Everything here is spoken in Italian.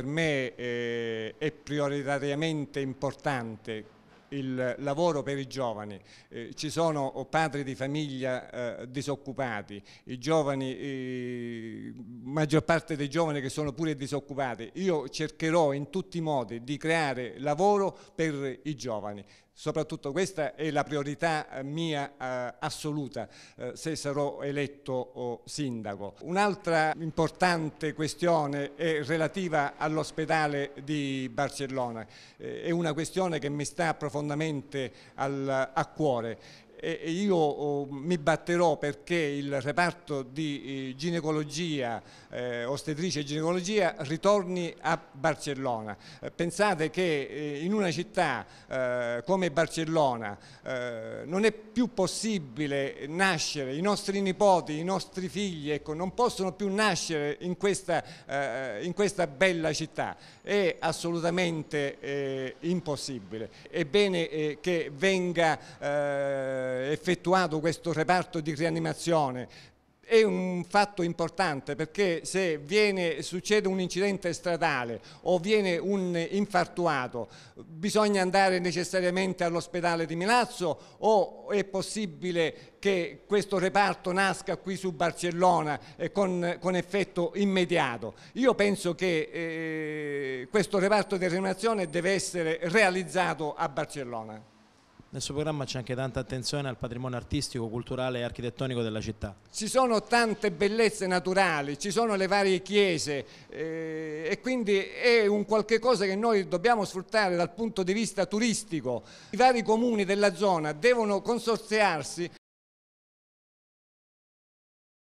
per me eh, è prioritariamente importante il lavoro per i giovani, eh, ci sono padri di famiglia eh, disoccupati, i giovani, eh, maggior parte dei giovani che sono pure disoccupati, io cercherò in tutti i modi di creare lavoro per i giovani, soprattutto questa è la priorità eh, mia eh, assoluta eh, se sarò eletto sindaco. Un'altra importante questione è relativa all'ospedale di Barcellona, eh, è una questione che mi sta profondamente al, a cuore e io oh, mi batterò perché il reparto di eh, ginecologia, eh, ostetrice e ginecologia ritorni a Barcellona. Eh, pensate che eh, in una città eh, come Barcellona eh, non è più possibile nascere, i nostri nipoti, i nostri figli ecco, non possono più nascere in questa, in questa bella città, è assolutamente impossibile. È bene che venga eh, effettuato questo reparto di rianimazione è un fatto importante perché se viene, succede un incidente stradale o viene un infartuato bisogna andare necessariamente all'ospedale di Milazzo o è possibile che questo reparto nasca qui su Barcellona con, con effetto immediato. Io penso che eh, questo reparto di rianimazione deve essere realizzato a Barcellona. Nel suo programma c'è anche tanta attenzione al patrimonio artistico, culturale e architettonico della città. Ci sono tante bellezze naturali, ci sono le varie chiese eh, e quindi è un qualche cosa che noi dobbiamo sfruttare dal punto di vista turistico. I vari comuni della zona devono consorziarsi